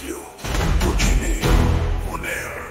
Radio Fucine On Air.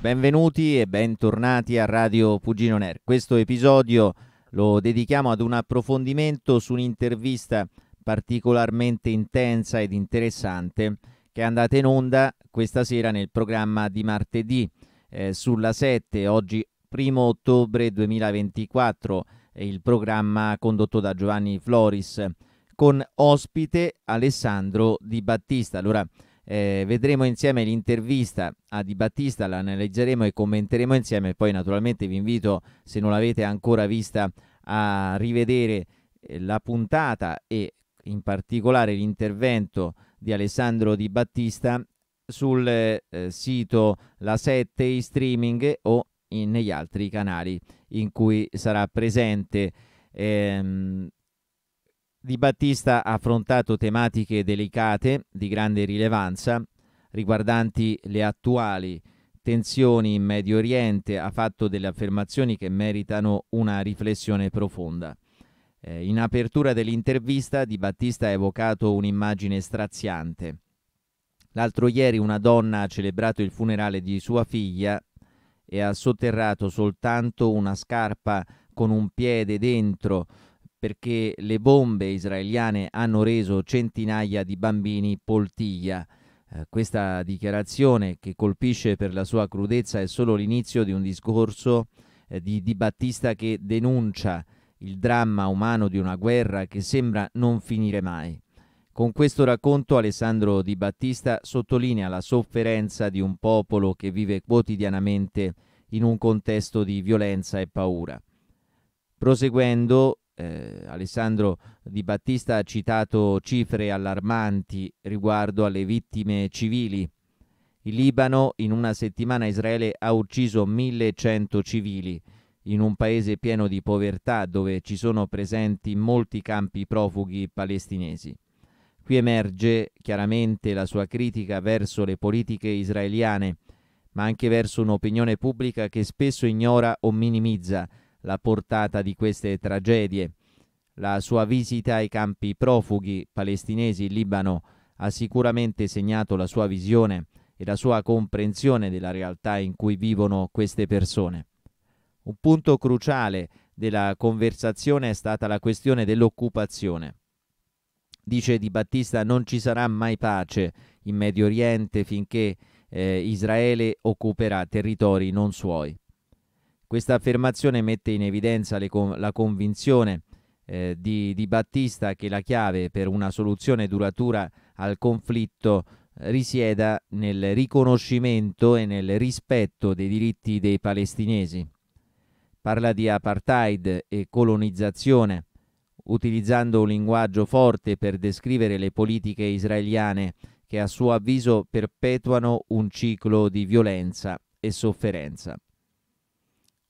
Benvenuti e bentornati a Radio Pugino Nair. Questo episodio lo dedichiamo ad un approfondimento su un'intervista particolarmente intensa ed interessante che è andata in onda questa sera nel programma di martedì eh, sulla 7, oggi 1 ottobre 2024, il programma condotto da Giovanni Floris con ospite Alessandro Di Battista. Allora eh, vedremo insieme l'intervista a Di Battista, la analizzeremo e commenteremo insieme. Poi naturalmente vi invito, se non l'avete ancora vista, a rivedere eh, la puntata e in particolare l'intervento di Alessandro Di Battista sul eh, sito La 7 in streaming o in, negli altri canali in cui sarà presente. Ehm, di Battista ha affrontato tematiche delicate di grande rilevanza riguardanti le attuali tensioni in Medio Oriente, ha fatto delle affermazioni che meritano una riflessione profonda. Eh, in apertura dell'intervista Di Battista ha evocato un'immagine straziante. L'altro ieri una donna ha celebrato il funerale di sua figlia e ha sotterrato soltanto una scarpa con un piede dentro perché le bombe israeliane hanno reso centinaia di bambini poltiglia. Eh, questa dichiarazione che colpisce per la sua crudezza è solo l'inizio di un discorso eh, di Di Battista che denuncia il dramma umano di una guerra che sembra non finire mai. Con questo racconto Alessandro Di Battista sottolinea la sofferenza di un popolo che vive quotidianamente in un contesto di violenza e paura. Proseguendo, eh, Alessandro Di Battista ha citato cifre allarmanti riguardo alle vittime civili. Il Libano in una settimana Israele ha ucciso 1100 civili in un paese pieno di povertà dove ci sono presenti molti campi profughi palestinesi. Qui emerge chiaramente la sua critica verso le politiche israeliane, ma anche verso un'opinione pubblica che spesso ignora o minimizza la portata di queste tragedie. La sua visita ai campi profughi palestinesi in Libano ha sicuramente segnato la sua visione e la sua comprensione della realtà in cui vivono queste persone. Un punto cruciale della conversazione è stata la questione dell'occupazione. Dice Di Battista non ci sarà mai pace in Medio Oriente finché eh, Israele occuperà territori non suoi. Questa affermazione mette in evidenza con la convinzione eh, di, di Battista che la chiave per una soluzione duratura al conflitto eh, risieda nel riconoscimento e nel rispetto dei diritti dei palestinesi. Parla di apartheid e colonizzazione, utilizzando un linguaggio forte per descrivere le politiche israeliane che a suo avviso perpetuano un ciclo di violenza e sofferenza.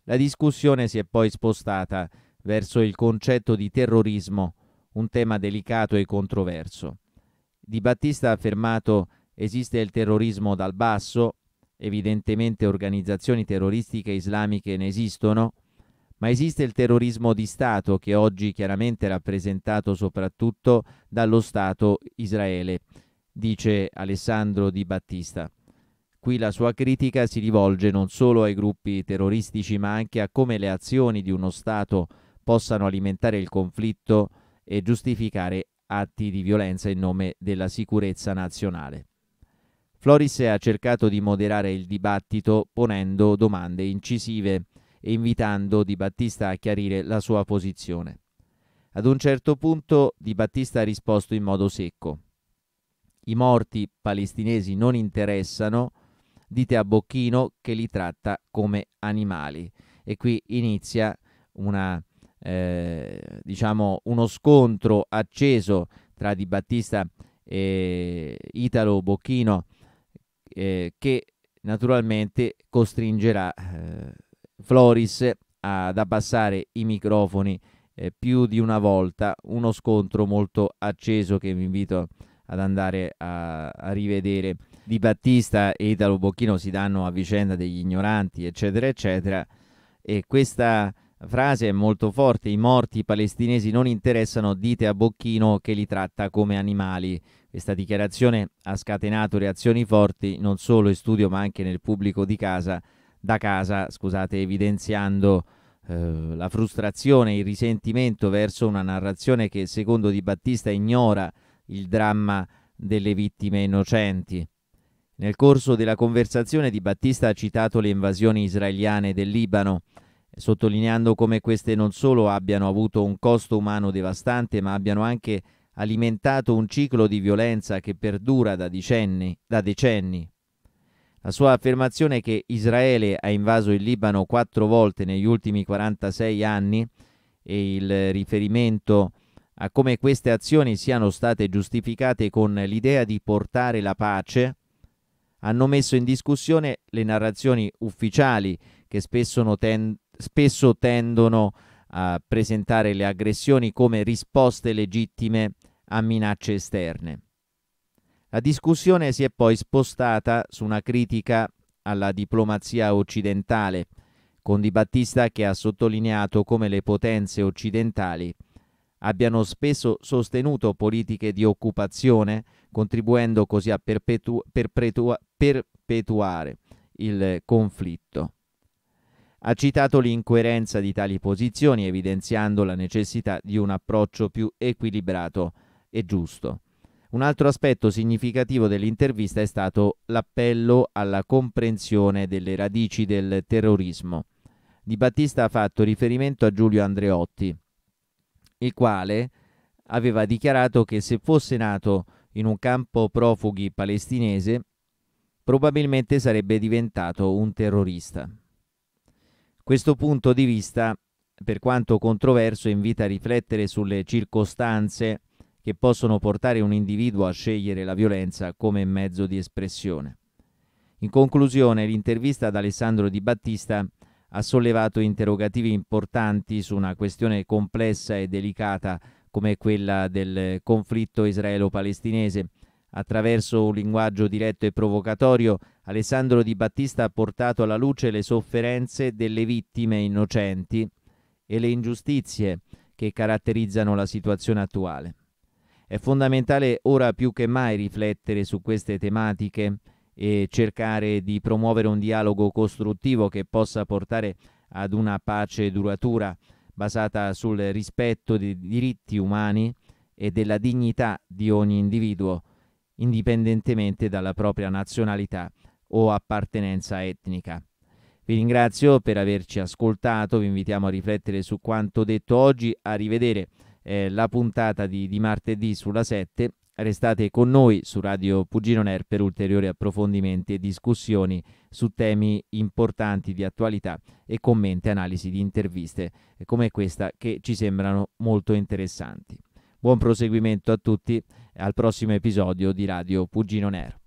La discussione si è poi spostata verso il concetto di terrorismo, un tema delicato e controverso. Di Battista ha affermato esiste il terrorismo dal basso, evidentemente organizzazioni terroristiche islamiche ne esistono, ma esiste il terrorismo di Stato che oggi chiaramente è rappresentato soprattutto dallo Stato Israele, dice Alessandro Di Battista. Qui la sua critica si rivolge non solo ai gruppi terroristici ma anche a come le azioni di uno Stato possano alimentare il conflitto e giustificare atti di violenza in nome della sicurezza nazionale. Floris ha cercato di moderare il dibattito ponendo domande incisive e invitando Di Battista a chiarire la sua posizione. Ad un certo punto Di Battista ha risposto in modo secco. I morti palestinesi non interessano dite a Bocchino che li tratta come animali. E qui inizia una, eh, diciamo uno scontro acceso tra Di Battista e Italo Bocchino eh, che naturalmente costringerà eh, Floris ad abbassare i microfoni eh, più di una volta, uno scontro molto acceso che vi invito a ad andare a, a rivedere. Di Battista e Italo Bocchino si danno a vicenda degli ignoranti, eccetera, eccetera. E questa frase è molto forte, i morti palestinesi non interessano, dite a Bocchino che li tratta come animali. Questa dichiarazione ha scatenato reazioni forti non solo in studio ma anche nel pubblico di casa, da casa, scusate, evidenziando eh, la frustrazione, il risentimento verso una narrazione che secondo Di Battista ignora il dramma delle vittime innocenti. Nel corso della conversazione Di Battista ha citato le invasioni israeliane del Libano, sottolineando come queste non solo abbiano avuto un costo umano devastante, ma abbiano anche alimentato un ciclo di violenza che perdura da decenni. Da decenni. La sua affermazione che Israele ha invaso il Libano quattro volte negli ultimi 46 anni e il riferimento a a come queste azioni siano state giustificate con l'idea di portare la pace, hanno messo in discussione le narrazioni ufficiali che spesso, ten- spesso tendono a presentare le aggressioni come risposte legittime a minacce esterne. La discussione si è poi spostata su una critica alla diplomazia occidentale, con Di Battista che ha sottolineato come le potenze occidentali abbiano spesso sostenuto politiche di occupazione, contribuendo così a perpetu- perpetua- perpetuare il conflitto. Ha citato l'incoerenza di tali posizioni, evidenziando la necessità di un approccio più equilibrato e giusto. Un altro aspetto significativo dell'intervista è stato l'appello alla comprensione delle radici del terrorismo. Di Battista ha fatto riferimento a Giulio Andreotti, il quale aveva dichiarato che se fosse nato in un campo profughi palestinese, probabilmente sarebbe diventato un terrorista. Questo punto di vista, per quanto controverso, invita a riflettere sulle circostanze che possono portare un individuo a scegliere la violenza come mezzo di espressione. In conclusione, l'intervista ad Alessandro Di Battista ha sollevato interrogativi importanti su una questione complessa e delicata come quella del conflitto israelo-palestinese. Attraverso un linguaggio diretto e provocatorio, Alessandro Di Battista ha portato alla luce le sofferenze delle vittime innocenti e le ingiustizie che caratterizzano la situazione attuale. È fondamentale ora più che mai riflettere su queste tematiche e cercare di promuovere un dialogo costruttivo che possa portare ad una pace duratura basata sul rispetto dei diritti umani e della dignità di ogni individuo, indipendentemente dalla propria nazionalità o appartenenza etnica. Vi ringrazio per averci ascoltato, vi invitiamo a riflettere su quanto detto oggi, a rivedere eh, la puntata di, di martedì sulla 7 Restate con noi su Radio Pugino Ner per ulteriori approfondimenti e discussioni su temi importanti di attualità e commenti, analisi di interviste eh, come questa che ci sembrano molto interessanti. Buon proseguimento a tutti e al prossimo episodio di Radio Pugino Ner.